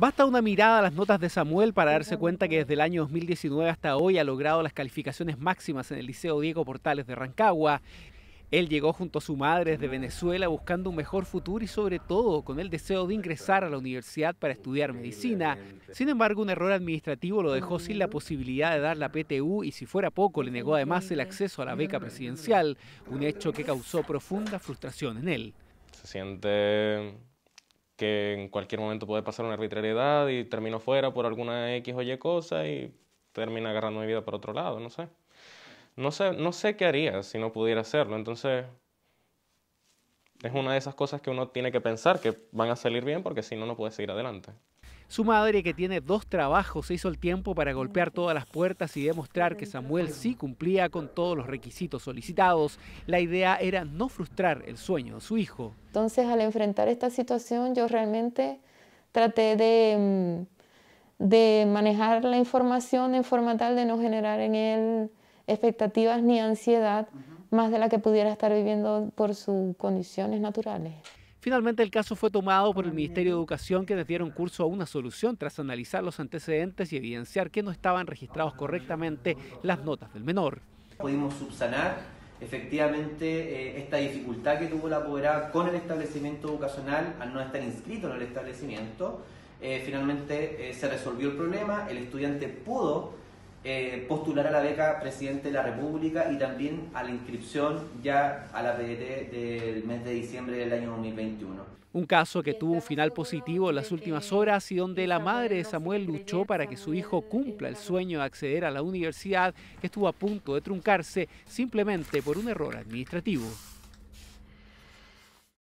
Basta una mirada a las notas de Samuel para darse cuenta que desde el año 2019 hasta hoy ha logrado las calificaciones máximas en el Liceo Diego Portales de Rancagua. Él llegó junto a su madre desde Venezuela buscando un mejor futuro y sobre todo con el deseo de ingresar a la universidad para estudiar medicina. Sin embargo, un error administrativo lo dejó sin la posibilidad de dar la PTU y si fuera poco le negó además el acceso a la beca presidencial, un hecho que causó profunda frustración en él. Se siente que en cualquier momento puede pasar una arbitrariedad y termino fuera por alguna X o Y cosa y termina agarrando mi vida por otro lado, no sé. No sé, no sé qué haría si no pudiera hacerlo, entonces es una de esas cosas que uno tiene que pensar que van a salir bien porque si no, no puede seguir adelante. Su madre, que tiene dos trabajos, se hizo el tiempo para golpear todas las puertas y demostrar que Samuel sí cumplía con todos los requisitos solicitados. La idea era no frustrar el sueño de su hijo. Entonces, al enfrentar esta situación, yo realmente traté de, mm, de manejar la información en forma tal de no generar en él expectativas ni ansiedad más de la que pudiera estar viviendo por sus condiciones naturales. Finalmente el caso fue tomado por el Ministerio de Educación que quienes dieron curso a una solución tras analizar los antecedentes y evidenciar que no estaban registrados correctamente las notas del menor. Pudimos subsanar efectivamente eh, esta dificultad que tuvo la pobreza con el establecimiento educacional al no estar inscrito en el establecimiento. Eh, finalmente eh, se resolvió el problema, el estudiante pudo eh, postular a la beca Presidente de la República y también a la inscripción ya a la PDT del mes de diciembre del año 2021. Un caso que tuvo un final positivo en las últimas horas y donde la madre de Samuel luchó para que su hijo cumpla el sueño de acceder a la universidad que estuvo a punto de truncarse simplemente por un error administrativo.